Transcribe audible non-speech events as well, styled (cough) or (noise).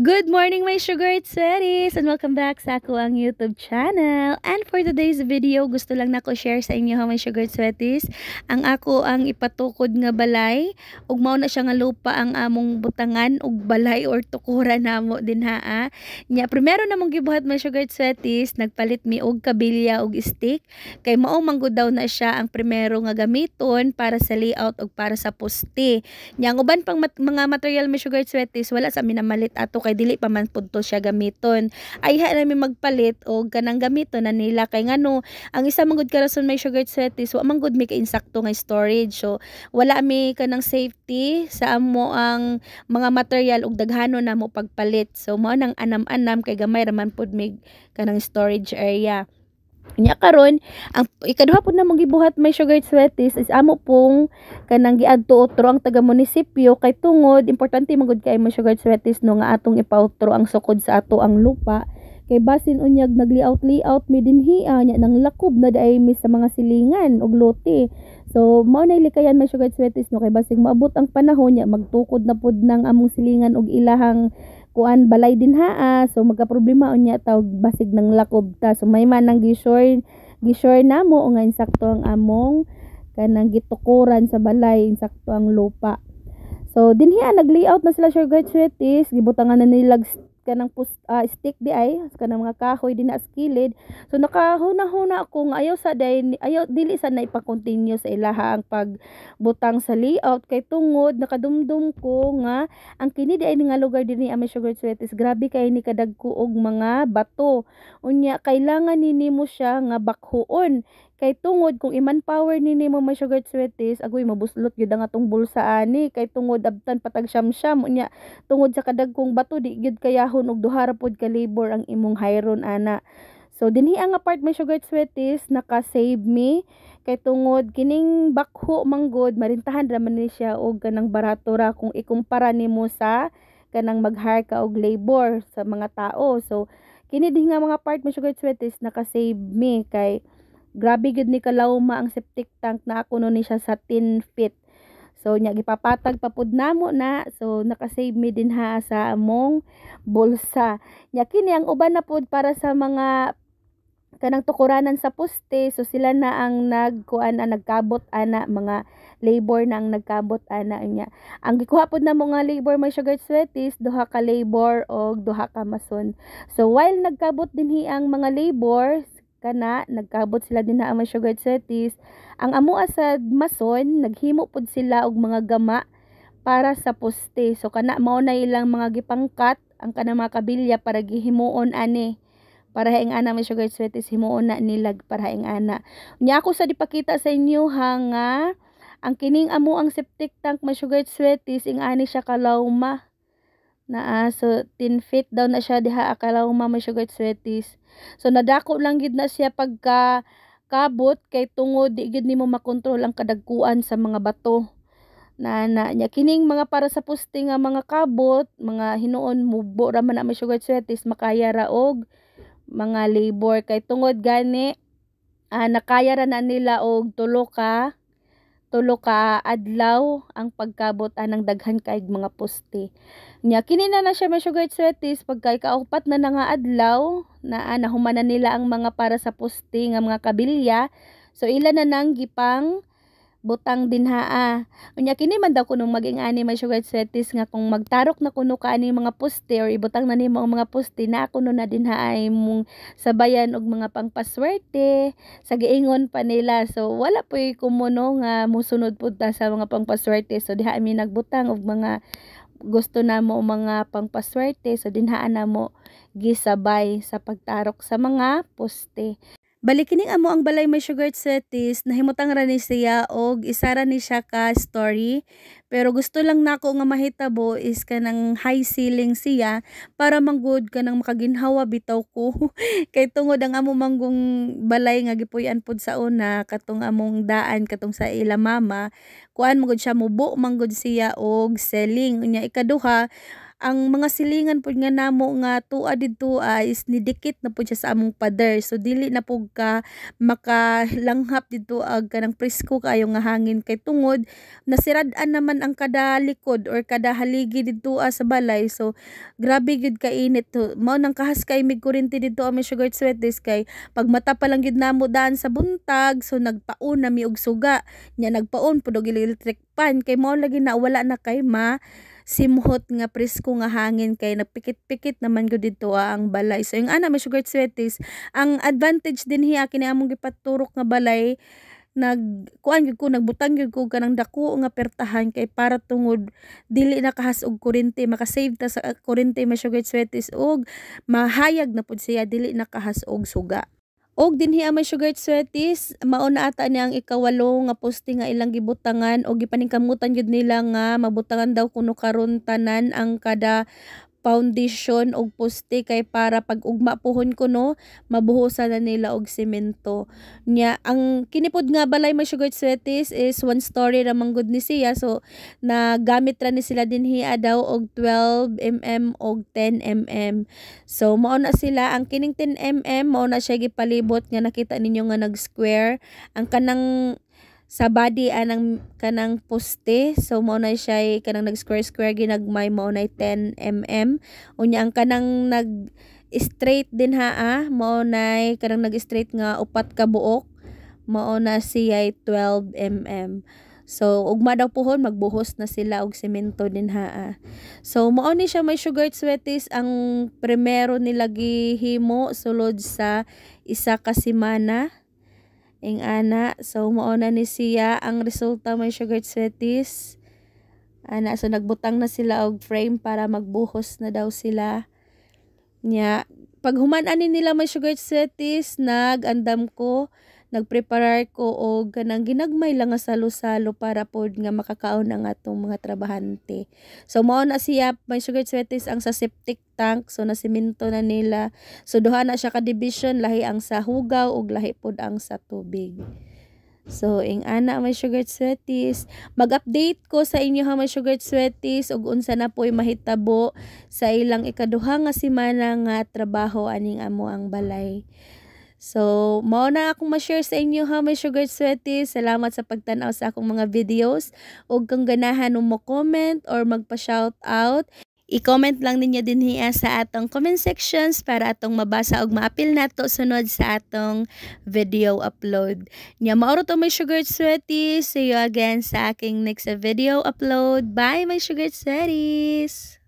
Good morning my sugar teddies and welcome back sa ako ang YouTube channel. And for today's video, gusto lang nako share sa inyo ha my sugar teddies. Ang ako ang ipatukod nga balay ug mao na siya nga lupa ang among butangan ug balay or tukura namo din ha. Ah. Nya primero na mong gibuhat my sugar teddies, nagpalit mi og kabilya og stick kay mao manggo daw na siya ang primero nga gamiton para sa layout ug para sa poste. Nya ang uban pang mat mga material my sugar teddies wala sa minamalit ato kay kay dili pa man pud to siya gamiton ay ha nami magpalit og kanang gamiton na nila kay ngano ang isa man ka rason may sugar diabetes wa man gud may kainsakto nga storage so wala mi kanang safety sa amo ang mga material og daghano na mo pagpalit so mo nang anam-anam kay gamay raman pud mig kanang storage area Nya karon ang ikaduha po na gibuhat may sugar sweaties is amo pong kanang giadto utro ang taga munisipyo kay tungod importante magud kay may sugar sweaties no nga atong ipautro ang sukod sa ato ang lupa kay basin unyag nagli-out layout mi dinhi ah, nya nang lakob na dai mi sa mga silingan og lote so mao na likayan may sugar sweaties no kay basin maabot ang panahon nya magtukod na pud nang among silingan og ilahang kuan balay din haa ah. so magka problema unya tawag basig ng lakob ta so may man manang gishore gishore namo o nga insakto ang among kanang gitukuran sa balay insakto ang lupa So, dinhi hiya, ah, nag-layout na sila sure graduates. Gibutangan na nilag kanang post uh, ah, stick di ay kanang mga kahoy din na skilled so nakahuna-huna ako nga ayaw sa day ayaw dili sa na ipa-continue sa ilaha ang pagbutang sa layout kay tungod nakadumdum ko nga ang kini di ay nga lugar din ni Ami Sugar is grabe kay ni kadagko og mga bato unya kailangan ni nimo siya nga bakhuon Kay tungod kung iman power ni nimo may sugar sweaties, agoy mabuslot gyud nga atong bulsa ani kay tungod abtan patag syam-syam unya tungod sa kadag kong bato di gyud kayahon og duha ra pod ka labor ang imong hiron ana. So dinhi ang apart may sugar sweaties naka-save me kay tungod kining bakho manggod marintahan ra man ni siya og kanang barato ra kung ikumpara nimo sa kanang mag-hire ka og labor sa mga tao. So kini nga mga part may sugar sweaties naka-save me kay Grabe gid ni kalawma ang septic tank na kuno ni siya sa 10 feet. So nya gipapatag papud namo na. So nakasave mi din ha sa among bulsa. Nya kini ang uban na pud para sa mga kanang tukuranan sa poste. So sila na ang nagkuan na nagkabot ana mga labor na ang nagkabot ana nya. Ang gikuha pud na mga labor may sugar sweaties, duha ka labor og duha ka mason. So while nagkabot din hi ang mga labor, kana nagkabot sila din naa sugar cities ang amo sa mason naghimo pud sila og mga gama para sa poste so kana mao na ilang mga gipangkat ang kana mga kabilya para gihimuon ani para haing ana may sugar cities himuon na nilag para haing ana nya ako sa dipakita sa inyo ha nga ang kining amo ang septic tank may sugar cities ing ani siya kalawma naa so 10 feet daw na siya diha akala ko mama siya sweaties so nadako lang gid na siya pagka kabot kay tungod di gid nimo makontrol ang kadagkuan sa mga bato na na niya kining mga para sa puste nga mga kabot mga hinuon mubo ra man ang may sugar sweaties makaya ra og mga labor kay tungod gani ah, nakaya ra na nila og tulo ka tulo ka adlaw ang pagkabutan ng daghan kay mga poste. niya kini na na siya may sugar sweaties pagkay kaupat na na nga adlaw na nahumanan nila ang mga para sa poste nga mga kabilya. So ila na nang gipang butang din haa. Ah. Unya kini man daw kuno maging ani may sugar treaties nga kung magtarok na kuno ka ani mga poste or ibutang na nimo ang mga poste na kuno na din haa mong sabayan og mga pangpaswerte sa giingon pa nila. So wala po kumuno nga musunod pud ta sa mga pangpaswerte. So diha mi nagbutang og mga gusto na mo mga pangpaswerte so dinhaan na mo gisabay sa pagtarok sa mga poste Balikining amo ang balay may sugar setis, nahimutang ra ni siya og isara ni siya ka story. Pero gusto lang nako nga mahitabo is ka kanang high ceiling siya para manggood ka nang makaginhawa bitaw ko. (laughs) Kay tungod ang amo manggong balay nga gipuy-an pud sa una katong among daan katong sa ila mama, kuan mo gud siya mubo manggood siya og selling unya ikaduha ang mga silingan po nga namo nga tua didto ay ah, is nidikit na po siya sa among pader so dili na po ka makalanghap didto ag ah, kanang presko kayo nga hangin kay tungod nasirad-an naman ang kada likod or kada haligi didto ah, sa balay so grabe gyud ka init to mao nang kahas kay mig kurinti didto ang sugar sweat this kay pag mata pa lang gid namo daan sa buntag so nagpaon na mi og suga nya nagpaon pud og electric pan kay mao lagi na wala na kay ma simhot nga presko nga hangin kay nagpikit-pikit naman gud dito ah, ang balay. So yung ana may sugar sweaties, ang advantage din hiya kini among gipaturok nga balay nag kuan gyud ko nagbutang gyud ko kanang dako nga pertahan kay para tungod dili na kahas og kurente makasave ta sa ah, kuryente may sugar sweaties og mahayag na pud siya dili na og suga. Og dinhi amay sugar sweaties, mauna na ata niya ang ikawalo nga poste nga ilang gibutangan o gipaningkamutan yun nila nga mabutangan daw kuno karon tanan ang kada foundation og poste kay para pag ugma puhon ko no mabuhosan na nila og semento nya ang kinipod nga balay may sugar sweaties is one story ra man ni siya so nagamit ra ni sila dinhi adaw og 12 mm og 10 mm so mao na sila ang kining 10 mm mao na siya gipalibot nga nakita ninyo nga nag square ang kanang sa body anang kanang poste so mao na siya kanang nag square square ginagmay mao na 10 mm unya ang kanang nag straight din ha ah. mao na kanang nag straight nga upat ka buok mao na siya 12 mm So, ugma daw pohon, magbuhos na sila og semento din haa. Ah. So, mao ni siya may sugar sweaties ang primero nila gihimo sulod sa isa ka semana ing ana. So, mauna ni siya. Ang resulta may sugar sweaties. Ana, so nagbutang na sila og frame para magbuhos na daw sila. Nya, pag humanan nila may sugar sweaties, nagandam ko nagpreparar ko og kanang ginagmay lang nga salo-salo para pod nga makakaon ang atong mga trabahante. So mao na siya may sugar sweaties ang sa septic tank so nasiminto na nila. So duha na siya ka division lahi ang sa hugaw ug lahi pod ang sa tubig. So, ing ana may sugar sweaties. Mag-update ko sa inyo ha may sugar sweaties ug unsa na po'y mahitabo sa ilang ikaduhang nga semana nga trabaho aning amo ang balay. So, mao na akong ma-share sa inyo ha, my sugar sweaty. Salamat sa pagtanaw sa akong mga videos. Huwag kang ganahan mo comment or magpa-shout out. I-comment lang ninyo din hiya sa atong comment sections para atong mabasa og maapil nato sunod sa atong video upload. Nya mauro to my sugar sweaties. See you again sa aking next video upload. Bye my sugar sweaties.